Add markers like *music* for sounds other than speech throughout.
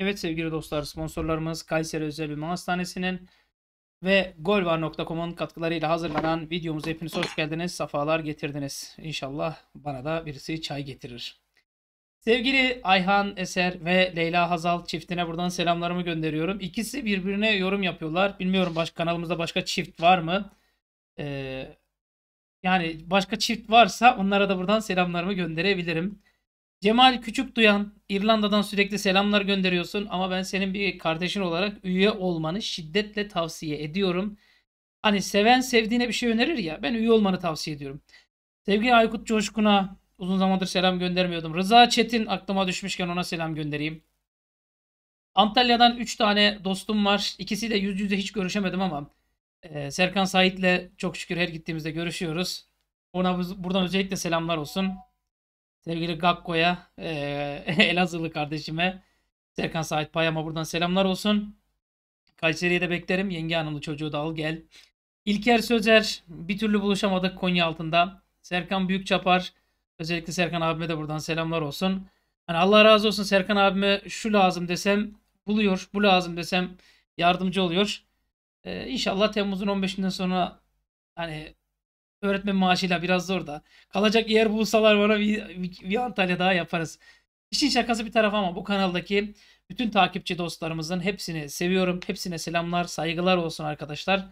Evet sevgili dostlar sponsorlarımız Kayseri Özel Bilim Hastanesi'nin ve golvar.com'un katkılarıyla hazırlanan videomuza hepiniz hoş geldiniz. Safalar getirdiniz. İnşallah bana da birisi çay getirir. Sevgili Ayhan Eser ve Leyla Hazal çiftine buradan selamlarımı gönderiyorum. İkisi birbirine yorum yapıyorlar. Bilmiyorum başka kanalımızda başka çift var mı? Ee, yani başka çift varsa onlara da buradan selamlarımı gönderebilirim. Cemal Küçük Duyan, İrlanda'dan sürekli selamlar gönderiyorsun ama ben senin bir kardeşin olarak üye olmanı şiddetle tavsiye ediyorum. Hani seven sevdiğine bir şey önerir ya ben üye olmanı tavsiye ediyorum. Sevgili Aykut Coşkun'a uzun zamandır selam göndermiyordum. Rıza Çetin aklıma düşmüşken ona selam göndereyim. Antalya'dan 3 tane dostum var. de yüz yüze hiç görüşemedim ama e, Serkan Sait'le çok şükür her gittiğimizde görüşüyoruz. Ona buradan özellikle selamlar olsun. Sevgili Gakko'ya, e, *laughs* Elazığlı kardeşime, Serkan Sait Payam'a buradan selamlar olsun. Kayseri'ye de beklerim. Yenge Hanım'lı çocuğu da al gel. İlker Sözer bir türlü buluşamadık Konya altında. Serkan Büyükçapar özellikle Serkan abime de buradan selamlar olsun. Hani Allah razı olsun Serkan abime şu lazım desem buluyor, bu lazım desem yardımcı oluyor. Ee, inşallah Temmuz'un 15'inden sonra hani öğretmen maaşıyla biraz zor da. Kalacak yer bulsalar bana bir, bir, bir Antalya daha yaparız. İşin şakası bir tarafa ama bu kanaldaki bütün takipçi dostlarımızın hepsini seviyorum. Hepsine selamlar, saygılar olsun arkadaşlar.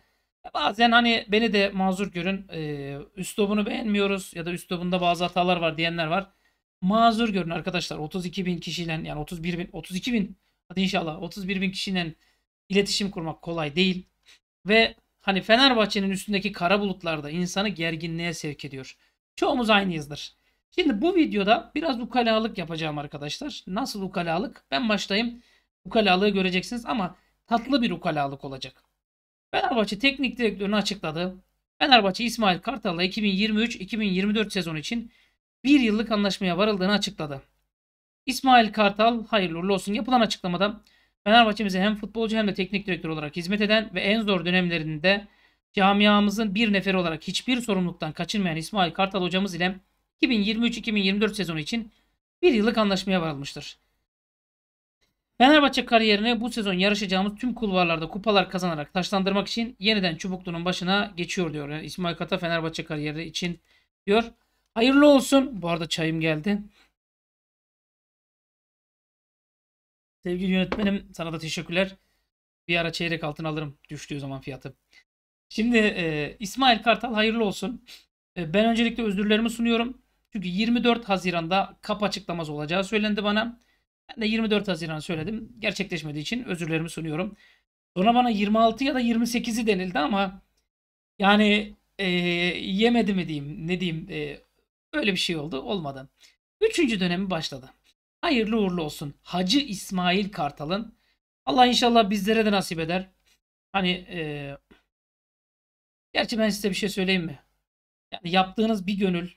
Bazen hani beni de mazur görün. E, üslubunu beğenmiyoruz ya da üslubunda bazı hatalar var diyenler var. Mazur görün arkadaşlar. 32 bin kişiyle yani 31 bin, 32 bin hadi inşallah 31 bin kişiyle iletişim kurmak kolay değil. Ve Hani Fenerbahçe'nin üstündeki kara bulutlar da insanı gerginliğe sevk ediyor. Çoğumuz aynıyızdır. Şimdi bu videoda biraz ukalalık yapacağım arkadaşlar. Nasıl ukalalık? Ben başlayayım. Ukalalığı göreceksiniz ama tatlı bir ukalalık olacak. Fenerbahçe teknik direktörünü açıkladı. Fenerbahçe İsmail Kartal'la 2023-2024 sezon için bir yıllık anlaşmaya varıldığını açıkladı. İsmail Kartal hayırlı olsun yapılan açıklamada Fenerbahçe'mize hem futbolcu hem de teknik direktör olarak hizmet eden ve en zor dönemlerinde camiamızın bir neferi olarak hiçbir sorumluluktan kaçınmayan İsmail Kartal hocamız ile 2023-2024 sezonu için bir yıllık anlaşmaya varılmıştır. Fenerbahçe kariyerine bu sezon yarışacağımız tüm kulvarlarda kupalar kazanarak taşlandırmak için yeniden Çubuklu'nun başına geçiyor diyor. Yani İsmail Kata Fenerbahçe kariyeri için diyor. Hayırlı olsun. Bu arada çayım geldi. Sevgili yönetmenim sana da teşekkürler. Bir ara çeyrek altın alırım düştüğü zaman fiyatı. Şimdi e, İsmail Kartal hayırlı olsun. E, ben öncelikle özürlerimi sunuyorum. Çünkü 24 Haziran'da kap açıklaması olacağı söylendi bana. Ben de 24 Haziran söyledim. Gerçekleşmediği için özürlerimi sunuyorum. Sonra bana 26 ya da 28'i denildi ama yani e, yemedi mi diyeyim ne diyeyim e, öyle bir şey oldu olmadı. Üçüncü dönemi başladı. Hayırlı uğurlu olsun. Hacı İsmail Kartal'ın. Allah inşallah bizlere de nasip eder. Hani e, gerçi ben size bir şey söyleyeyim mi? Yani yaptığınız bir gönül,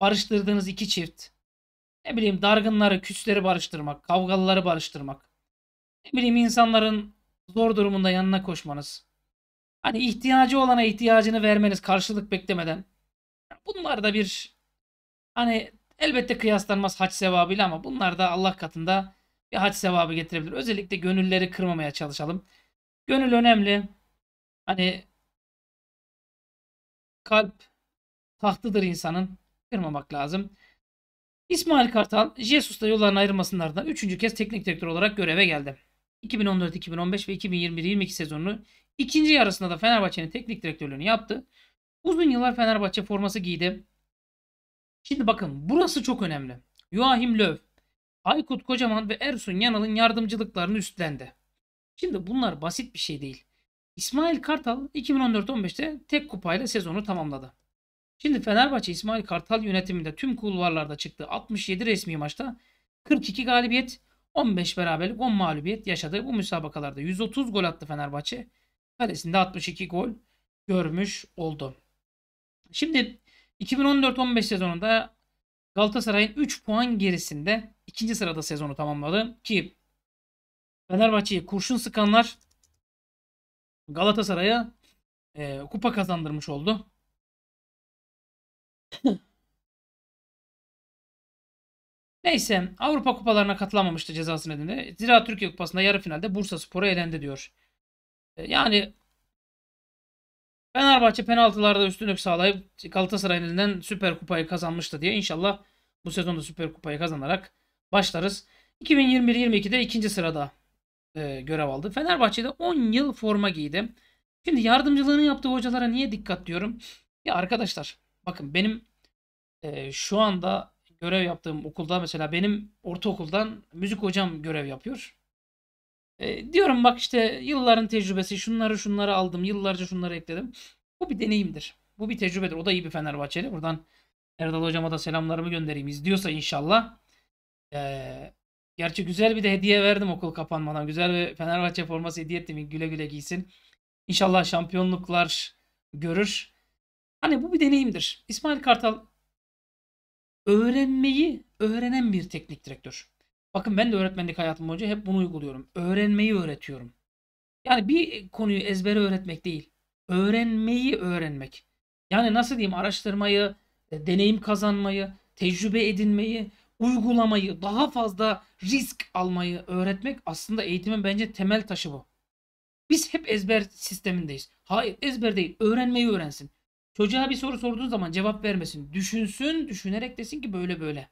barıştırdığınız iki çift, ne bileyim dargınları, küsleri barıştırmak, kavgalıları barıştırmak, ne bileyim insanların zor durumunda yanına koşmanız, hani ihtiyacı olana ihtiyacını vermeniz karşılık beklemeden. Bunlar da bir hani Elbette kıyaslanmaz haç sevabıyla ama bunlar da Allah katında bir haç sevabı getirebilir. Özellikle gönülleri kırmamaya çalışalım. Gönül önemli. Hani kalp tahtıdır insanın. Kırmamak lazım. İsmail Kartal, Jesus'la yolların ayrılmasından ardından 3. kez teknik direktör olarak göreve geldi. 2014-2015 ve 2021-22 sezonunu ikinci yarısında da Fenerbahçe'nin teknik direktörlüğünü yaptı. Uzun yıllar Fenerbahçe forması giydi. Şimdi bakın burası çok önemli. Joachim Löw, Aykut Kocaman ve Ersun Yanal'ın yardımcılıklarını üstlendi. Şimdi bunlar basit bir şey değil. İsmail Kartal 2014-15'te tek kupayla sezonu tamamladı. Şimdi Fenerbahçe İsmail Kartal yönetiminde tüm kulvarlarda çıktı. 67 resmi maçta 42 galibiyet, 15 beraberlik, 10 mağlubiyet yaşadı. Bu müsabakalarda 130 gol attı Fenerbahçe. Kalesinde 62 gol görmüş oldu. Şimdi 2014-15 sezonunda Galatasaray'ın 3 puan gerisinde ikinci sırada sezonu tamamladı. Ki Fenerbahçe'yi kurşun sıkanlar Galatasaray'a e, kupa kazandırmış oldu. *laughs* Neyse Avrupa kupalarına katılamamıştı cezası nedeniyle. Zira Türkiye Kupası'nda yarı finalde Bursa Spor'a elendi diyor. E, yani Fenerbahçe penaltılarda üstünlük sağlayıp Galatasaray'ın elinden Süper Kupayı kazanmıştı diye inşallah bu sezonda Süper Kupayı kazanarak başlarız. 2021-22'de ikinci sırada e, görev aldı. Fenerbahçe'de 10 yıl forma giydi. Şimdi yardımcılığını yaptığı hocalara niye dikkat diyorum? Ya arkadaşlar bakın benim e, şu anda görev yaptığım okulda mesela benim ortaokuldan müzik hocam görev yapıyor. E, diyorum bak işte yılların tecrübesi şunları şunları aldım yıllarca şunları ekledim. Bu bir deneyimdir. Bu bir tecrübedir. O da iyi bir Fenerbahçeli. Buradan Erdal hocama da selamlarımı göndereyim. İzliyorsa inşallah. Ee, gerçi güzel bir de hediye verdim okul kapanmadan. Güzel bir Fenerbahçe forması hediye ettim. Güle güle giysin. İnşallah şampiyonluklar görür. Hani bu bir deneyimdir. İsmail Kartal öğrenmeyi öğrenen bir teknik direktör. Bakın ben de öğretmenlik hayatım boyunca hep bunu uyguluyorum. Öğrenmeyi öğretiyorum. Yani bir konuyu ezbere öğretmek değil. Öğrenmeyi öğrenmek. Yani nasıl diyeyim araştırmayı, e, deneyim kazanmayı, tecrübe edinmeyi, uygulamayı, daha fazla risk almayı öğretmek aslında eğitimin bence temel taşı bu. Biz hep ezber sistemindeyiz. Hayır ezber değil öğrenmeyi öğrensin. Çocuğa bir soru sorduğun zaman cevap vermesin. Düşünsün düşünerek desin ki böyle böyle.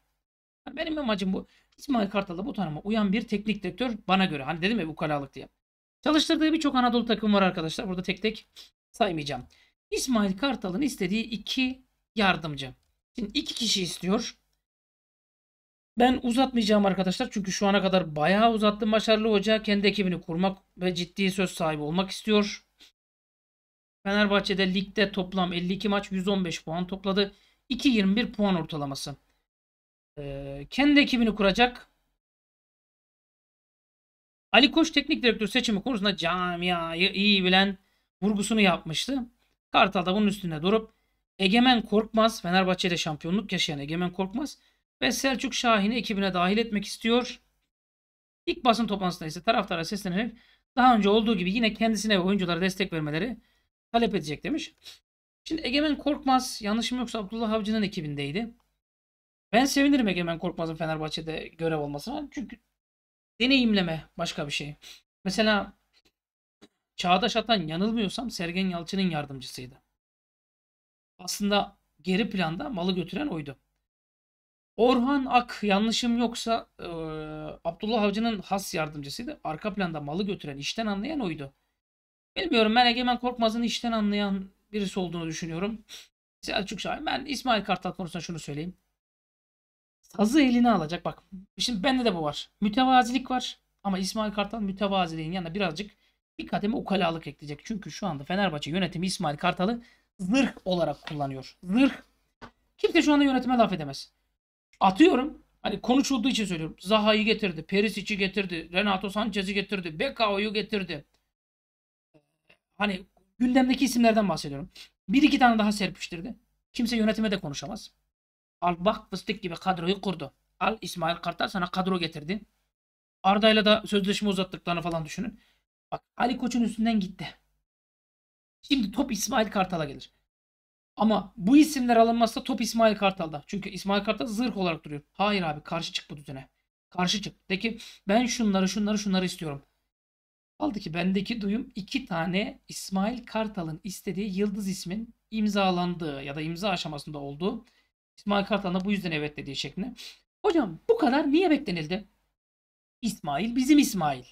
Benim amacım bu. İsmail Kartal'da bu tanıma uyan bir teknik direktör bana göre. Hani dedim ya bu kalalık diye. Çalıştırdığı birçok Anadolu takım var arkadaşlar. Burada tek tek saymayacağım. İsmail Kartal'ın istediği iki yardımcı. Şimdi iki kişi istiyor. Ben uzatmayacağım arkadaşlar. Çünkü şu ana kadar bayağı uzattım. Başarılı Hoca kendi ekibini kurmak ve ciddi söz sahibi olmak istiyor. Fenerbahçe'de ligde toplam 52 maç 115 puan topladı. 2.21 puan ortalaması. Ee, kendi ekibini kuracak. Ali Koç teknik direktör seçimi konusunda camiayı iyi bilen vurgusunu yapmıştı. Kartal da bunun üstünde durup Egemen Korkmaz, Fenerbahçe'de şampiyonluk yaşayan Egemen Korkmaz ve Selçuk Şahin'i ekibine dahil etmek istiyor. İlk basın toplantısında ise taraftara seslenerek daha önce olduğu gibi yine kendisine ve oyunculara destek vermeleri talep edecek demiş. Şimdi Egemen Korkmaz yanlışım yoksa Abdullah Avcı'nın ekibindeydi. Ben sevinirim Egemen Korkmaz'ın Fenerbahçe'de görev olmasına. Çünkü deneyimleme başka bir şey. Mesela Çağdaş Atan yanılmıyorsam Sergen Yalçın'ın yardımcısıydı. Aslında geri planda malı götüren oydu. Orhan Ak yanlışım yoksa e, Abdullah Avcı'nın has yardımcısıydı. Arka planda malı götüren, işten anlayan oydu. Bilmiyorum ben Egemen Korkmaz'ın işten anlayan birisi olduğunu düşünüyorum. Selçuk Şahin. Ben İsmail Kartal konusunda şunu söyleyeyim. Sazı eline alacak. Bak şimdi bende de bu var. Mütevazilik var. Ama İsmail Kartal mütevaziliğin yanına birazcık bir kademe ukalalık ekleyecek. Çünkü şu anda Fenerbahçe yönetimi İsmail Kartal'ı zırh olarak kullanıyor. Zırh. Kimse şu anda yönetime laf edemez. Atıyorum. Hani konuşulduğu için söylüyorum. Zaha'yı getirdi. Perisic'i getirdi. Renato Sanchez'i getirdi. Bekao'yu getirdi. Hani gündemdeki isimlerden bahsediyorum. Bir iki tane daha serpiştirdi. Kimse yönetime de konuşamaz. Al bak fıstık gibi kadroyu kurdu. Al İsmail Kartal sana kadro getirdi. Arda'yla da sözleşme uzattıklarını falan düşünün. Bak Ali Koç'un üstünden gitti. Şimdi top İsmail Kartal'a gelir. Ama bu isimler alınmazsa top İsmail Kartal'da. Çünkü İsmail Kartal zırh olarak duruyor. Hayır abi karşı çık bu düzene. Karşı çık. De ki ben şunları şunları şunları istiyorum. Aldı ki bendeki duyum iki tane İsmail Kartal'ın istediği yıldız ismin imzalandığı ya da imza aşamasında olduğu İsmail Kartal da bu yüzden evet dediği şeklinde. Hocam bu kadar niye beklenildi? İsmail bizim İsmail.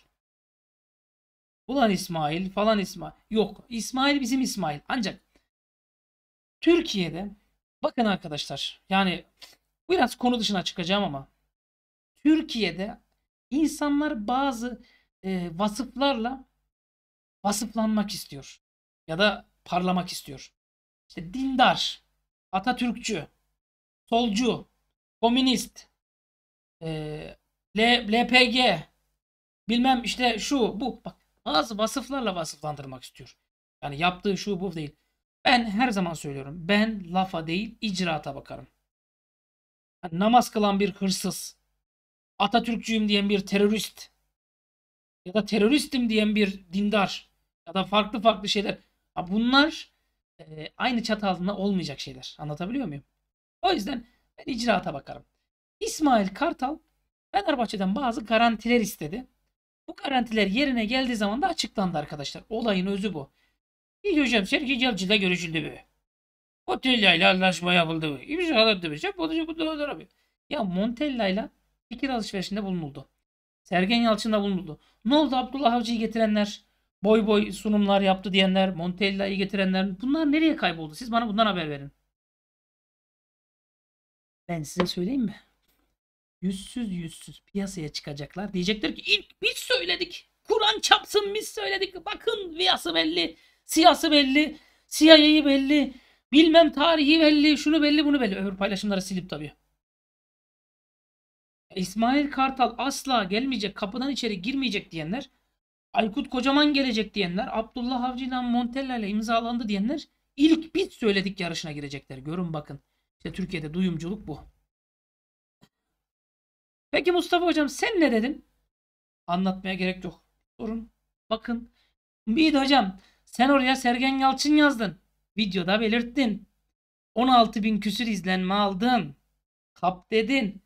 Ulan İsmail falan İsmail. Yok İsmail bizim İsmail. Ancak Türkiye'de bakın arkadaşlar yani biraz konu dışına çıkacağım ama Türkiye'de insanlar bazı e, vasıflarla vasıflanmak istiyor. Ya da parlamak istiyor. İşte dindar, Atatürkçü, solcu, komünist, e, LPG, bilmem işte şu, bu. Bak bazı vasıflarla vasıflandırmak istiyor. Yani yaptığı şu bu değil. Ben her zaman söylüyorum. Ben lafa değil icraata bakarım. Yani namaz kılan bir hırsız, Atatürkçüyüm diyen bir terörist ya da teröristim diyen bir dindar ya da farklı farklı şeyler. Bunlar e, aynı çatı altında olmayacak şeyler. Anlatabiliyor muyum? O yüzden ben icraata bakarım. İsmail Kartal Fenerbahçe'den bazı garantiler istedi. Bu garantiler yerine geldiği zaman da açıklandı arkadaşlar. Olayın özü bu. İlk hocam Sergi Yalçı görüşüldü mü? Montella ile anlaşma yapıldı mı? İmzaladı mı? Yapıldı mı? Doğru abi. Ya Montella ile fikir alışverişinde bulunuldu. Sergen Yalçın'da bulunuldu. Ne oldu Abdullah Avcı'yı getirenler? Boy boy sunumlar yaptı diyenler, Montella'yı getirenler. Bunlar nereye kayboldu? Siz bana bundan haber verin. Ben size söyleyeyim mi? Yüzsüz yüzsüz piyasaya çıkacaklar. Diyecekler ki ilk biz söyledik. Kur'an çapsın biz söyledik. Bakın viyası belli. Siyası belli. CIA'yı belli. Bilmem tarihi belli. Şunu belli bunu belli. Öbür paylaşımları silip tabii. E, İsmail Kartal asla gelmeyecek. Kapıdan içeri girmeyecek diyenler. Aykut Kocaman gelecek diyenler. Abdullah Avcı ile Montella ile imzalandı diyenler. İlk biz söyledik yarışına girecekler. Görün bakın. İşte Türkiye'de duyumculuk bu. Peki Mustafa hocam sen ne dedin? Anlatmaya gerek yok. Sorun. Bakın. Bir hocam sen oraya Sergen Yalçın yazdın. Videoda belirttin. 16 bin küsür izlenme aldın. Kap dedin.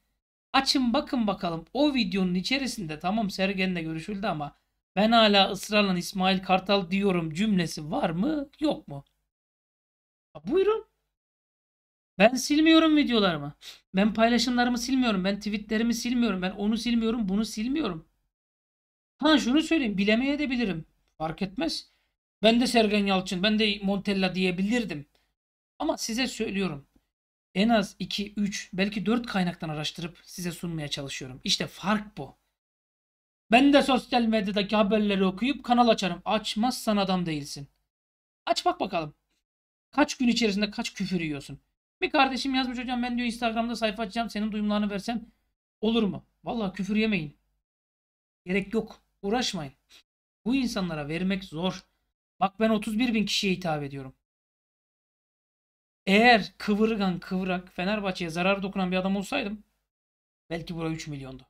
Açın bakın bakalım o videonun içerisinde tamam Sergen'le görüşüldü ama ben hala ısrarla İsmail Kartal diyorum cümlesi var mı yok mu? Ha, buyurun. Ben silmiyorum videolarımı. Ben paylaşımlarımı silmiyorum. Ben tweetlerimi silmiyorum. Ben onu silmiyorum, bunu silmiyorum. Ha şunu söyleyeyim. Bilemeye de bilirim. Fark etmez. Ben de Sergen Yalçın, ben de Montella diyebilirdim. Ama size söylüyorum. En az 2, 3, belki 4 kaynaktan araştırıp size sunmaya çalışıyorum. İşte fark bu. Ben de sosyal medyadaki haberleri okuyup kanal açarım. Açmazsan adam değilsin. Aç bak bakalım. Kaç gün içerisinde kaç küfür yiyorsun? Bir kardeşim yazmış hocam ben diyor Instagram'da sayfa açacağım senin duyumlarını versem olur mu? Vallahi küfür yemeyin. Gerek yok. Uğraşmayın. Bu insanlara vermek zor. Bak ben 31 bin kişiye hitap ediyorum. Eğer kıvırgan kıvrak Fenerbahçe'ye zarar dokunan bir adam olsaydım belki bura 3 milyondu.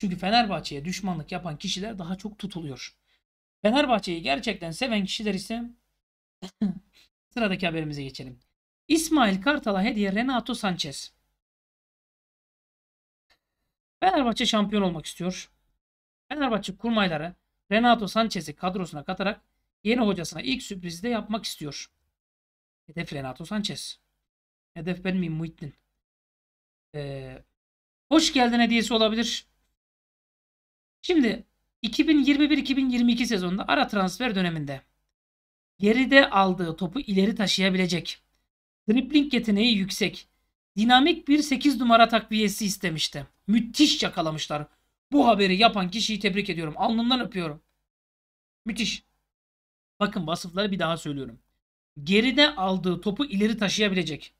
Çünkü Fenerbahçe'ye düşmanlık yapan kişiler daha çok tutuluyor. Fenerbahçe'yi gerçekten seven kişiler ise *laughs* sıradaki haberimize geçelim. İsmail Kartal'a hediye Renato Sanchez. Fenerbahçe şampiyon olmak istiyor. Fenerbahçe kurmayları Renato Sanchez'i kadrosuna katarak yeni hocasına ilk sürprizi de yapmak istiyor. Hedef Renato Sanchez. Hedef ben miyim Muhittin? Ee, hoş geldin hediyesi olabilir. Şimdi 2021-2022 sezonunda ara transfer döneminde geride aldığı topu ileri taşıyabilecek Dribbling yeteneği yüksek. Dinamik bir 8 numara takviyesi istemişti. Müthiş yakalamışlar. Bu haberi yapan kişiyi tebrik ediyorum. Alnından öpüyorum. Müthiş. Bakın vasıfları bir daha söylüyorum. Geride aldığı topu ileri taşıyabilecek.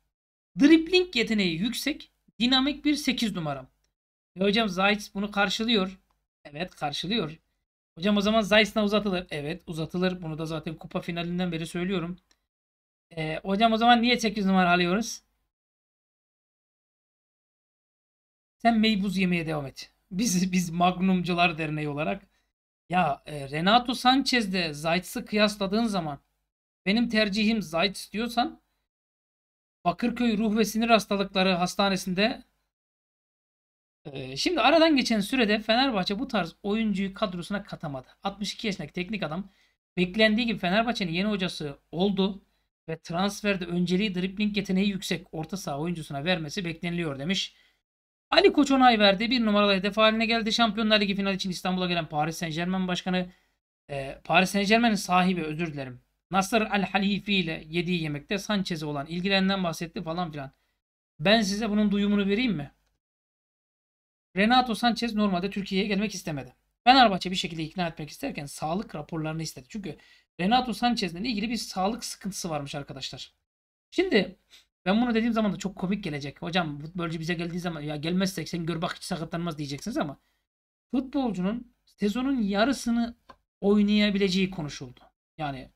Dribbling yeteneği yüksek. Dinamik bir 8 numara. E hocam Zayt bunu karşılıyor. Evet karşılıyor. Hocam o zaman Zayt'la uzatılır. Evet uzatılır. Bunu da zaten kupa finalinden beri söylüyorum. Ee, hocam o zaman niye 8 numara alıyoruz? Sen meybuz yemeye devam et. *laughs* Biz biz Magnumcular Derneği olarak ya e, Renato Sanchez'de Zayt'sı kıyasladığın zaman benim tercihim Zayt diyorsan Bakırköy Ruh ve Sinir Hastalıkları Hastanesi'nde e, Şimdi aradan geçen sürede Fenerbahçe bu tarz oyuncuyu kadrosuna katamadı. 62 yaşındaki teknik adam beklendiği gibi Fenerbahçe'nin yeni hocası oldu ve transferde önceliği dripling yeteneği yüksek orta saha oyuncusuna vermesi bekleniliyor demiş. Ali Koç onay verdi. Bir numaralı hedef haline geldi. Şampiyonlar Ligi finali için İstanbul'a gelen Paris Saint Germain Başkanı e, Paris Saint Germain'in sahibi özür dilerim. Nasır Al Halifi ile yediği yemekte Sanchez'e olan ilgilenenden bahsetti falan filan. Ben size bunun duyumunu vereyim mi? Renato Sanchez normalde Türkiye'ye gelmek istemedi. Fenerbahçe bir şekilde ikna etmek isterken sağlık raporlarını istedi. Çünkü Renato Sanchez'le ilgili bir sağlık sıkıntısı varmış arkadaşlar. Şimdi ben bunu dediğim zaman da çok komik gelecek. Hocam futbolcu bize geldiği zaman ya gelmezsek sen gör bak hiç sakatlanmaz diyeceksiniz ama futbolcunun sezonun yarısını oynayabileceği konuşuldu. Yani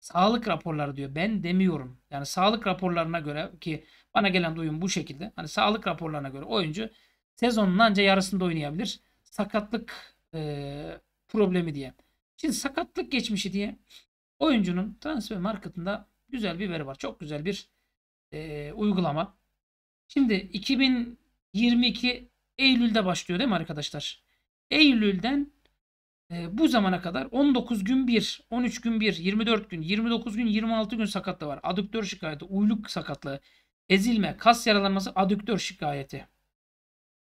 sağlık raporları diyor. Ben demiyorum. Yani sağlık raporlarına göre ki bana gelen duyum bu şekilde. Hani sağlık raporlarına göre oyuncu sezonun anca yarısında oynayabilir. Sakatlık e, problemi diye. Şimdi sakatlık geçmişi diye oyuncunun transfer marketında güzel bir veri var. Çok güzel bir e, uygulama. Şimdi 2022 Eylül'de başlıyor değil mi arkadaşlar? Eylül'den e, bu zamana kadar 19 gün 1, 13 gün 1, 24 gün, 29 gün, 26 gün sakatlığı var. Adüktör şikayeti, uyluk sakatlığı, ezilme, kas yaralanması, adüktör şikayeti.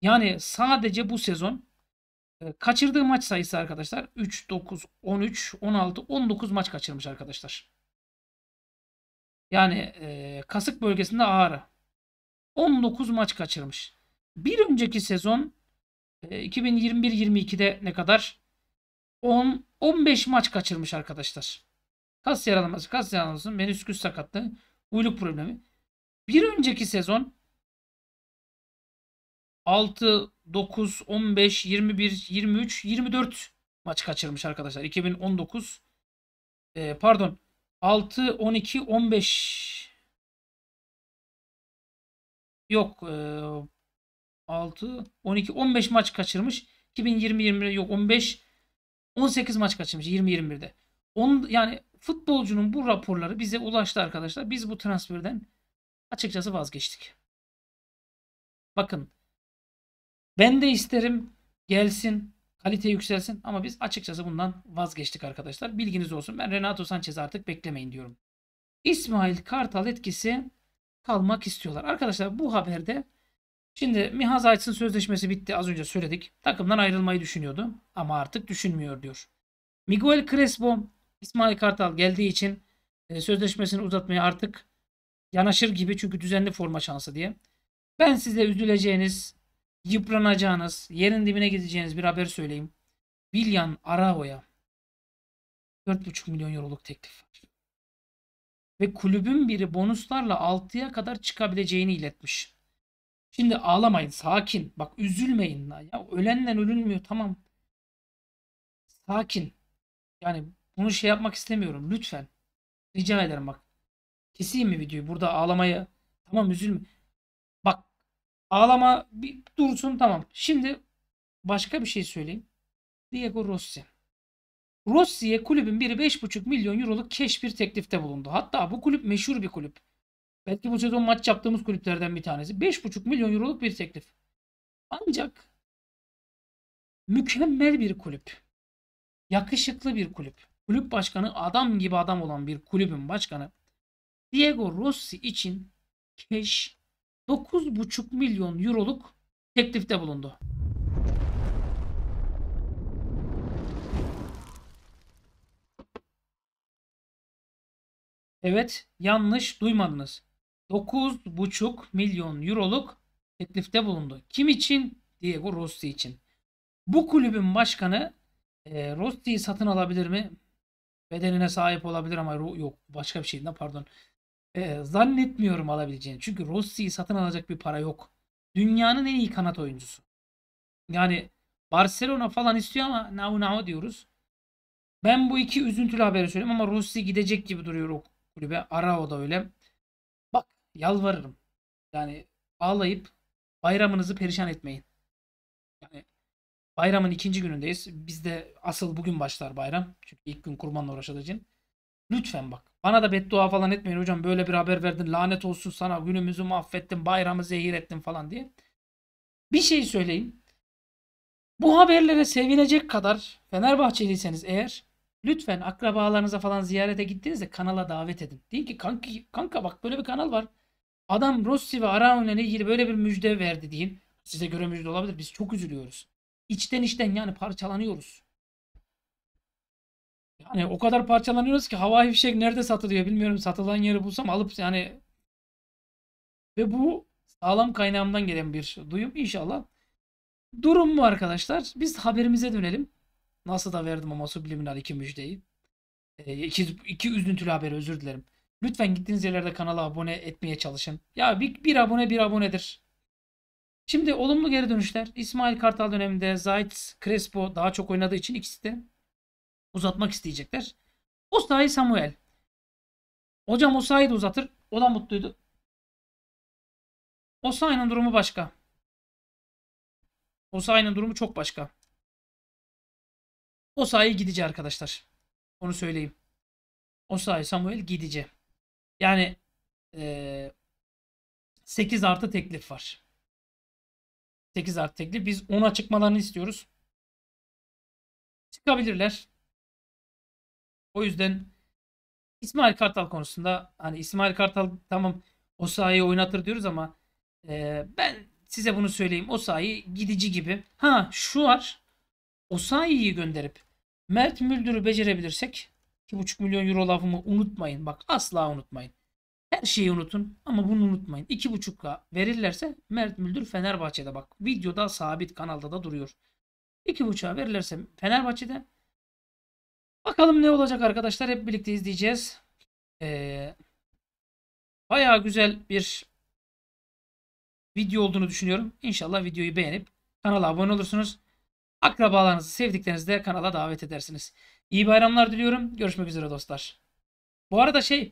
Yani sadece bu sezon ee, kaçırdığı maç sayısı arkadaşlar 3, 9, 13, 16, 19 maç kaçırmış arkadaşlar. Yani e, kasık bölgesinde ağrı. 19 maç kaçırmış. Bir önceki sezon e, 2021-22'de ne kadar? 10 15 maç kaçırmış arkadaşlar. Kas yaralanması, kas yaralanması, menisküs sakatlığı, uyluk problemi. Bir önceki sezon 6, 9, 15, 21, 23, 24 maç kaçırmış arkadaşlar. 2019 e, ee, pardon 6, 12, 15 yok e, 6, 12, 15 maç kaçırmış. 2020, 21 yok 15 18 maç kaçırmış 20-21'de. Onun, yani futbolcunun bu raporları bize ulaştı arkadaşlar. Biz bu transferden açıkçası vazgeçtik. Bakın ben de isterim gelsin, kalite yükselsin ama biz açıkçası bundan vazgeçtik arkadaşlar. Bilginiz olsun. Ben Renato Sanchez'i artık beklemeyin diyorum. İsmail Kartal etkisi kalmak istiyorlar. Arkadaşlar bu haberde şimdi Miha Ayts'ın sözleşmesi bitti. Az önce söyledik. Takımdan ayrılmayı düşünüyordu ama artık düşünmüyor diyor. Miguel Crespo İsmail Kartal geldiği için e, sözleşmesini uzatmaya artık yanaşır gibi çünkü düzenli forma şansı diye. Ben size üzüleceğiniz yıpranacağınız, yerin dibine gideceğiniz bir haber söyleyeyim. William Arao'ya 4,5 milyon euroluk teklif var. Ve kulübün biri bonuslarla 6'ya kadar çıkabileceğini iletmiş. Şimdi ağlamayın, sakin. Bak üzülmeyin. Ya ölenden ölünmüyor tamam. Sakin. Yani bunu şey yapmak istemiyorum. Lütfen. Rica ederim bak. Keseyim mi videoyu? Burada ağlamaya. Tamam üzülme. Ağlama bir dursun tamam. Şimdi başka bir şey söyleyeyim. Diego Rossi. Rossi'ye kulübün biri 5,5 milyon euroluk keş bir teklifte bulundu. Hatta bu kulüp meşhur bir kulüp. Belki bu sezon maç yaptığımız kulüplerden bir tanesi. 5,5 milyon euroluk bir teklif. Ancak mükemmel bir kulüp. Yakışıklı bir kulüp. Kulüp başkanı adam gibi adam olan bir kulübün başkanı. Diego Rossi için keş 9,5 milyon euroluk teklifte bulundu. Evet, yanlış duymadınız. 9,5 milyon euroluk teklifte bulundu. Kim için? Diego Rossi için. Bu kulübün başkanı e, Rossi'yi satın alabilir mi? Bedenine sahip olabilir ama yok başka bir şeyden pardon. E, zannetmiyorum alabileceğini. Çünkü Rossi'yi satın alacak bir para yok. Dünyanın en iyi kanat oyuncusu. Yani Barcelona falan istiyor ama now now diyoruz. Ben bu iki üzüntülü haberi söyleyeyim ama Rossi gidecek gibi duruyor o kulübe. Arao da öyle. Bak yalvarırım. Yani ağlayıp bayramınızı perişan etmeyin. Yani bayramın ikinci günündeyiz. Bizde asıl bugün başlar bayram. Çünkü ilk gün kurbanla uğraşıldığı için. Lütfen bak. Bana da beddua falan etmeyin hocam böyle bir haber verdin lanet olsun sana günümüzü mahvettin bayramı zehir ettin falan diye. Bir şey söyleyeyim. Bu haberlere sevinecek kadar Fenerbahçeliyseniz eğer lütfen akrabalarınıza falan ziyarete gittiğinizde kanala davet edin. Deyin ki kanka kanka bak böyle bir kanal var. Adam Rossi ve Araone'le ilgili böyle bir müjde verdi deyin. Size göre müjde olabilir. Biz çok üzülüyoruz. İçten içten yani parçalanıyoruz. Yani o kadar parçalanıyoruz ki havai fişek nerede satılıyor bilmiyorum. Satılan yeri bulsam alıp yani ve bu sağlam kaynağımdan gelen bir duyum inşallah. Durum mu arkadaşlar? Biz haberimize dönelim. Nasıl da verdim ama subliminal iki müjdeyi. E, iki, iki üzüntülü haberi özür dilerim. Lütfen gittiğiniz yerlerde kanala abone etmeye çalışın. Ya bir, bir abone bir abonedir. Şimdi olumlu geri dönüşler. İsmail Kartal döneminde Zayt, Crespo daha çok oynadığı için ikisi de uzatmak isteyecekler. Osayi Samuel. Hocam Osayi de uzatır. O da mutluydu. Osayi'nin durumu başka. Osayi'nin durumu çok başka. Osayi gidici arkadaşlar. Onu söyleyeyim. Osayi Samuel gidici. Yani e, 8 artı teklif var. 8 artı teklif. Biz 10'a çıkmalarını istiyoruz. Çıkabilirler. O yüzden İsmail Kartal konusunda hani İsmail Kartal tamam o sahayı oynatır diyoruz ama e, ben size bunu söyleyeyim. O sahi gidici gibi. Ha şu var. O sahiyi gönderip Mert Müldür'ü becerebilirsek 2,5 milyon euro lafımı unutmayın. Bak asla unutmayın. Her şeyi unutun ama bunu unutmayın. 2,5'la verirlerse Mert Müldür Fenerbahçe'de bak. Videoda sabit kanalda da duruyor. 2,5'a verirlerse Fenerbahçe'de Bakalım ne olacak arkadaşlar. Hep birlikte izleyeceğiz. Ee, bayağı güzel bir video olduğunu düşünüyorum. İnşallah videoyu beğenip kanala abone olursunuz. Akrabalarınızı, sevdiklerinizi de kanala davet edersiniz. İyi bayramlar diliyorum. Görüşmek üzere dostlar. Bu arada şey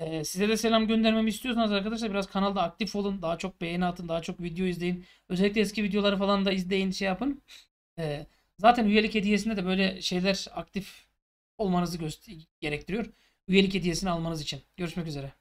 e, size de selam göndermemi istiyorsanız arkadaşlar biraz kanalda aktif olun. Daha çok beğeni atın. Daha çok video izleyin. Özellikle eski videoları falan da izleyin. Şey yapın. E, zaten üyelik hediyesinde de böyle şeyler aktif olmanızı gerektiriyor. Üyelik hediyesini almanız için. Görüşmek üzere.